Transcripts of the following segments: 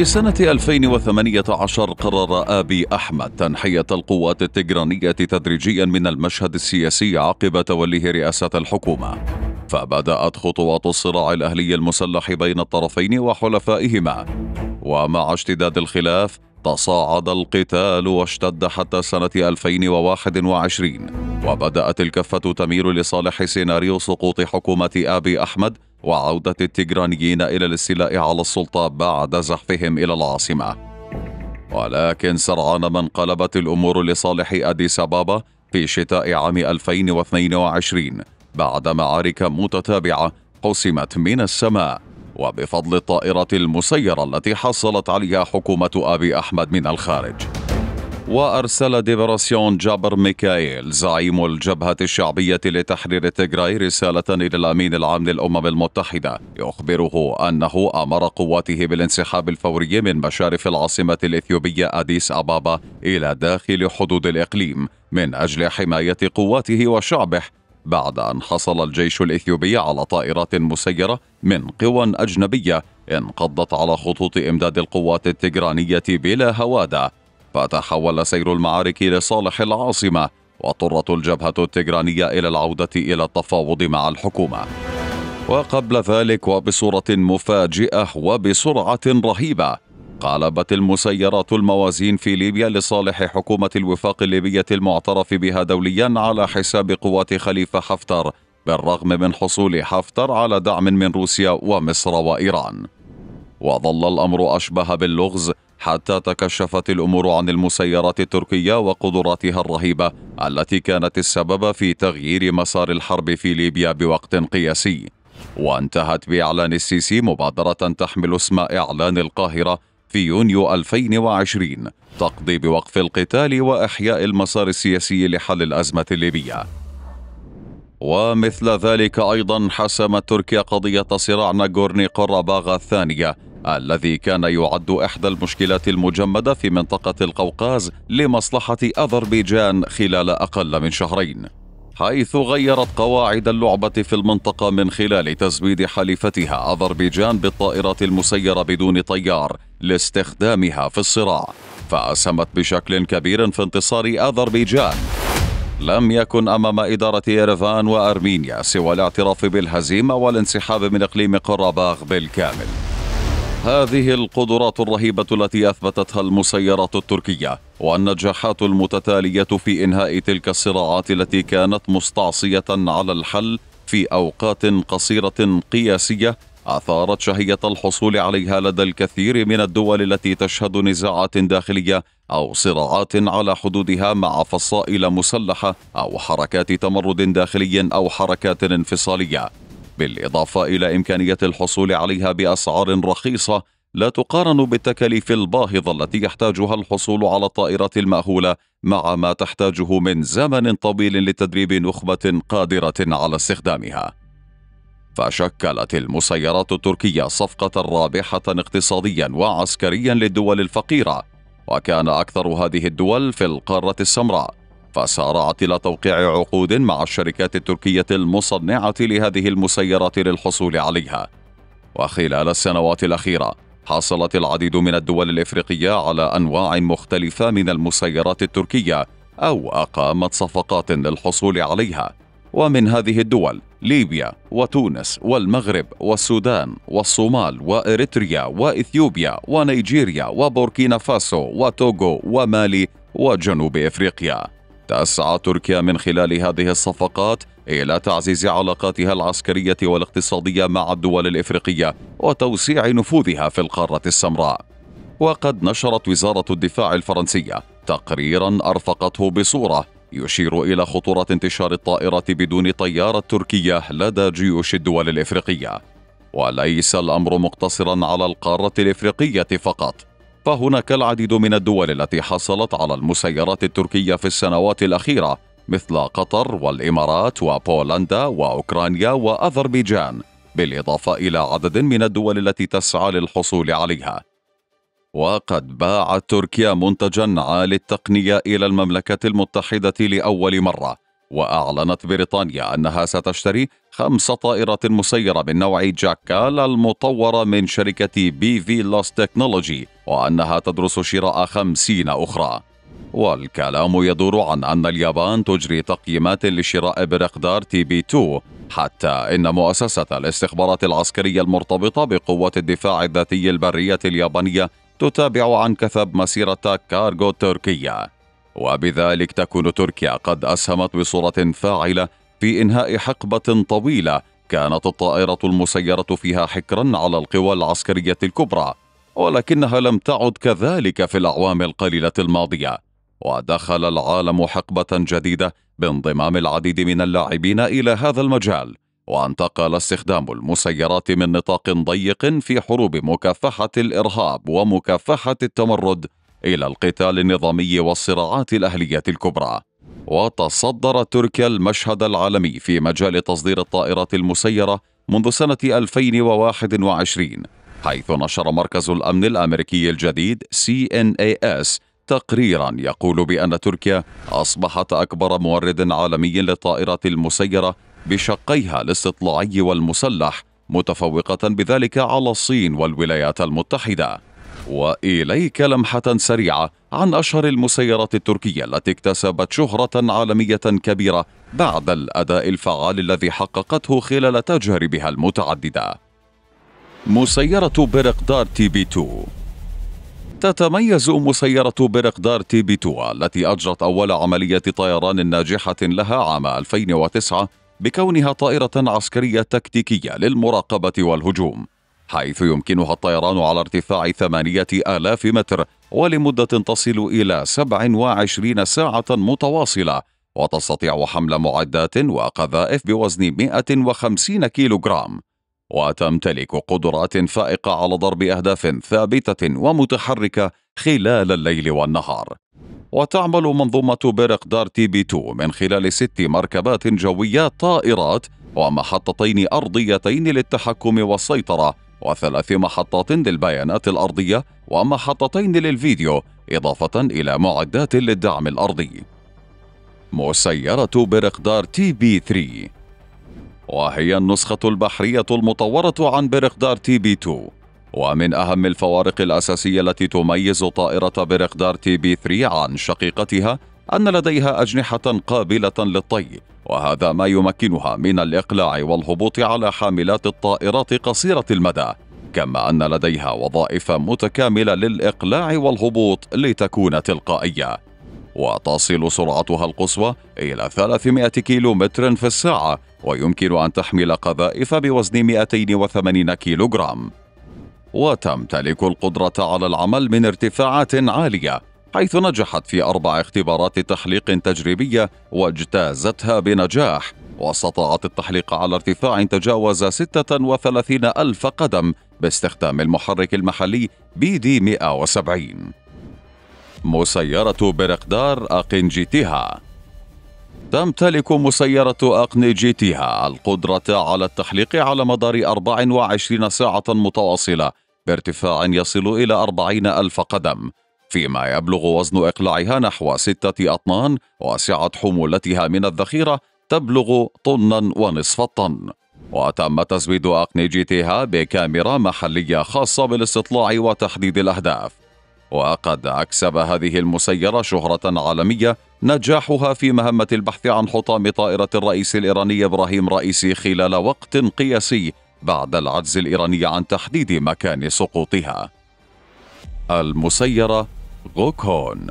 في سنة 2018 قرر آبي أحمد تنحية القوات التجرانية تدريجيا من المشهد السياسي عقب توليه رئاسة الحكومة فبدأت خطوات الصراع الأهلي المسلح بين الطرفين وحلفائهما ومع اشتداد الخلاف تصاعد القتال واشتد حتى سنة 2021 وبدأت الكفة تميل لصالح سيناريو سقوط حكومة أبي أحمد وعودة التجرانيين إلى الاستيلاء على السلطة بعد زحفهم إلى العاصمة ولكن سرعان ما انقلبت الأمور لصالح أديس أبابا في شتاء عام 2022 بعد معارك متتابعة قسمت من السماء وبفضل الطائرة المسيرة التي حصلت عليها حكومة أبي أحمد من الخارج وأرسل ديبراسيون جابر ميكائيل زعيم الجبهة الشعبية لتحرير تيغراي رسالة إلى الأمين العام للأمم المتحدة يخبره أنه أمر قواته بالانسحاب الفوري من مشارف العاصمة الإثيوبية أديس أبابا إلى داخل حدود الإقليم من أجل حماية قواته وشعبه بعد أن حصل الجيش الإثيوبي على طائرات مسيرة من قوى أجنبية انقضت على خطوط إمداد القوات التجرانية بلا هوادة فتحول سير المعارك لصالح العاصمة واضطرت الجبهة التجرانية إلى العودة إلى التفاوض مع الحكومة وقبل ذلك وبصورة مفاجئة وبسرعة رهيبة قلبت المسيرات الموازين في ليبيا لصالح حكومة الوفاق الليبية المعترف بها دوليا على حساب قوات خليفة حفتر بالرغم من حصول حفتر على دعم من روسيا ومصر وإيران وظل الأمر أشبه باللغز حتى تكشفت الأمور عن المسيرات التركية وقدراتها الرهيبة التي كانت السبب في تغيير مسار الحرب في ليبيا بوقت قياسي وانتهت بإعلان السيسي مبادرة تحمل اسم إعلان القاهرة في يونيو 2020 تقضي بوقف القتال وإحياء المسار السياسي لحل الأزمة الليبية ومثل ذلك أيضا حسمت تركيا قضية صراع ناغورني قرباغ الثانية الذي كان يعد إحدى المشكلات المجمدة في منطقة القوقاز لمصلحة أذربيجان خلال أقل من شهرين حيث غيرت قواعد اللعبة في المنطقة من خلال تزويد حليفتها أذربيجان بالطائرات المسيرة بدون طيار لاستخدامها في الصراع فأسهمت بشكل كبير في انتصار أذربيجان لم يكن أمام إدارة إيرفان وأرمينيا سوى الاعتراف بالهزيمة والانسحاب من إقليم قرباغ بالكامل هذه القدرات الرهيبة التي أثبتتها المسيرات التركية والنجاحات المتتالية في إنهاء تلك الصراعات التي كانت مستعصية على الحل في أوقات قصيرة قياسية أثارت شهية الحصول عليها لدى الكثير من الدول التي تشهد نزاعات داخلية أو صراعات على حدودها مع فصائل مسلحة أو حركات تمرد داخلي أو حركات انفصالية بالإضافة إلى إمكانية الحصول عليها بأسعار رخيصة لا تقارن بالتكاليف الباهظة التي يحتاجها الحصول على الطائرات المأهولة مع ما تحتاجه من زمن طويل لتدريب نخبة قادرة على استخدامها فشكلت المسيرات التركية صفقة رابحة اقتصاديا وعسكريا للدول الفقيرة وكان أكثر هذه الدول في القارة السمراء فسارعت إلى توقيع عقود مع الشركات التركية المصنعة لهذه المسيرات للحصول عليها وخلال السنوات الأخيرة حصلت العديد من الدول الإفريقية على أنواع مختلفة من المسيرات التركية أو أقامت صفقات للحصول عليها ومن هذه الدول ليبيا وتونس والمغرب والسودان والصومال وإريتريا وإثيوبيا ونيجيريا وبوركينا فاسو وتوغو ومالي وجنوب إفريقيا تسعى تركيا من خلال هذه الصفقات إلى تعزيز علاقاتها العسكرية والاقتصادية مع الدول الإفريقية وتوسيع نفوذها في القارة السمراء وقد نشرت وزارة الدفاع الفرنسية تقريرا أرفقته بصورة يشير إلى خطورة انتشار الطائرة بدون طيارة تركية لدى جيوش الدول الإفريقية وليس الأمر مقتصرا على القارة الإفريقية فقط فهناك العديد من الدول التي حصلت على المسيرات التركية في السنوات الأخيرة مثل قطر والإمارات وبولندا وأوكرانيا وأذربيجان بالإضافة إلى عدد من الدول التي تسعى للحصول عليها وقد باعت تركيا منتجا عالي التقنية إلى المملكة المتحدة لأول مرة وأعلنت بريطانيا أنها ستشتري خمس طائرات مسيرة من نوع جاكال المطورة من شركة بي في لوس تكنولوجي وأنها تدرس شراء خمسين أخرى والكلام يدور عن أن اليابان تجري تقييمات لشراء برقدار تي بي 2 حتى إن مؤسسة الاستخبارات العسكرية المرتبطة بقوة الدفاع الذاتي البرية اليابانية تتابع عن كثب مسيرة كارغو التركية وبذلك تكون تركيا قد أسهمت بصورة فاعلة في إنهاء حقبة طويلة كانت الطائرة المسيرة فيها حكرا على القوى العسكرية الكبرى ولكنها لم تعد كذلك في الأعوام القليلة الماضية ودخل العالم حقبة جديدة بانضمام العديد من اللاعبين إلى هذا المجال وانتقل استخدام المسيرات من نطاق ضيق في حروب مكافحة الإرهاب ومكافحة التمرد إلى القتال النظامي والصراعات الأهلية الكبرى وتصدر تركيا المشهد العالمي في مجال تصدير الطائرات المسيرة منذ سنة 2021 حيث نشر مركز الأمن الأمريكي الجديد CNAS تقريرا يقول بأن تركيا أصبحت أكبر مورد عالمي للطائرات المسيرة بشقيها الاستطلاعي والمسلح متفوقة بذلك على الصين والولايات المتحدة وإليك لمحة سريعة عن أشهر المسيرات التركية التي اكتسبت شهرة عالمية كبيرة بعد الأداء الفعال الذي حققته خلال تجاربها المتعددة مسيرة برقدار تي بي 2 تتميز مسيرة برقدار تي بي 2 التي أجرت أول عملية طيران ناجحة لها عام 2009 بكونها طائرة عسكرية تكتيكية للمراقبة والهجوم حيث يمكنها الطيران على ارتفاع ثمانية آلاف متر ولمدة تصل إلى 27 ساعة متواصلة وتستطيع حمل معدات وقذائف بوزن 150 كيلوغرام وتمتلك قدرات فائقة على ضرب أهداف ثابتة ومتحركة خلال الليل والنهار وتعمل منظومة بمقدار تي بي 2 من خلال ست مركبات جوية طائرات ومحطتين أرضيتين للتحكم والسيطرة وثلاث محطات للبيانات الأرضية ومحطتين للفيديو إضافة إلى معدات للدعم الأرضي مسيرة برقدار تي بي 3 وهي النسخة البحرية المطورة عن برقدار تي بي 2 ومن أهم الفوارق الأساسية التي تميز طائرة برقدار تي بي 3 عن شقيقتها أن لديها أجنحة قابلة للطي وهذا ما يمكنها من الإقلاع والهبوط على حاملات الطائرات قصيرة المدى كما أن لديها وظائف متكاملة للإقلاع والهبوط لتكون تلقائية وتصل سرعتها القصوى إلى 300 كيلو متر في الساعة ويمكن أن تحمل قذائف بوزن 280 كيلوغرام وتمتلك القدرة على العمل من ارتفاعات عالية حيث نجحت في أربع اختبارات تحليق تجريبية واجتازتها بنجاح واستطاعت التحليق على ارتفاع تجاوز 36 ألف قدم باستخدام المحرك المحلي بي دي 170 مسيرة برقدار أقنجتها تمتلك مسيرة تيها القدرة على التحليق على مدار 24 ساعة متواصلة بارتفاع يصل إلى 40 ألف قدم فيما يبلغ وزن إقلاعها نحو ستة أطنان وسعة حمولتها من الذخيرة تبلغ طنا ونصف الطن وتم تزويد تيها بكاميرا محلية خاصة بالاستطلاع وتحديد الأهداف وقد أكسب هذه المسيرة شهرة عالمية نجاحها في مهمة البحث عن حطام طائرة الرئيس الإيراني إبراهيم رئيسي خلال وقت قياسي بعد العجز الإيراني عن تحديد مكان سقوطها المسيرة غوكهون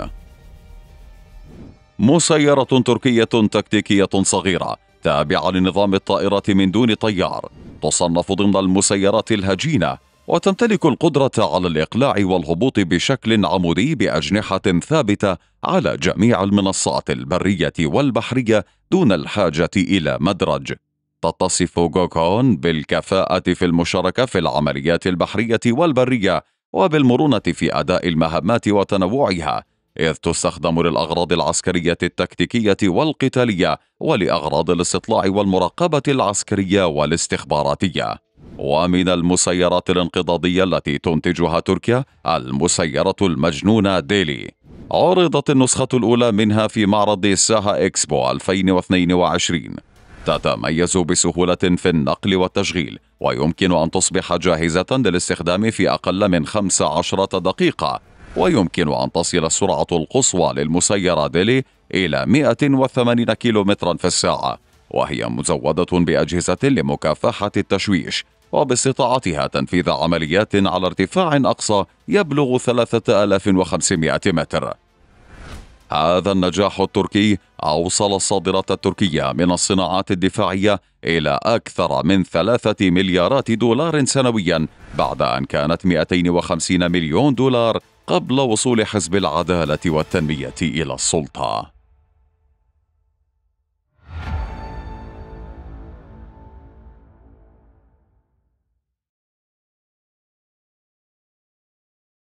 مسيرة تركية تكتيكية صغيرة تابعة لنظام الطائرة من دون طيار تصنف ضمن المسيرات الهجينة وتمتلك القدرة على الإقلاع والهبوط بشكل عمودي بأجنحة ثابتة على جميع المنصات البرية والبحرية دون الحاجة إلى مدرج. تتصف جوكون بالكفاءة في المشاركة في العمليات البحرية والبرية وبالمرونة في أداء المهمات وتنوعها، إذ تستخدم للأغراض العسكرية التكتيكية والقتالية ولأغراض الاستطلاع والمراقبة العسكرية والاستخباراتية. ومن المسيرات الانقضاضية التي تنتجها تركيا المسيرة المجنونة ديلي عرضت النسخة الأولى منها في معرض ساها إكسبو 2022 تتميز بسهولة في النقل والتشغيل ويمكن أن تصبح جاهزة للاستخدام في أقل من 15 دقيقة ويمكن أن تصل السرعة القصوى للمسيرة ديلي إلى 180 كيلومترا في الساعة وهي مزودة بأجهزة لمكافحة التشويش وباستطاعتها تنفيذ عمليات على ارتفاع أقصى يبلغ 3500 متر هذا النجاح التركي أوصل الصادرات التركية من الصناعات الدفاعية إلى أكثر من ثلاثة مليارات دولار سنويا بعد أن كانت 250 مليون دولار قبل وصول حزب العدالة والتنمية إلى السلطة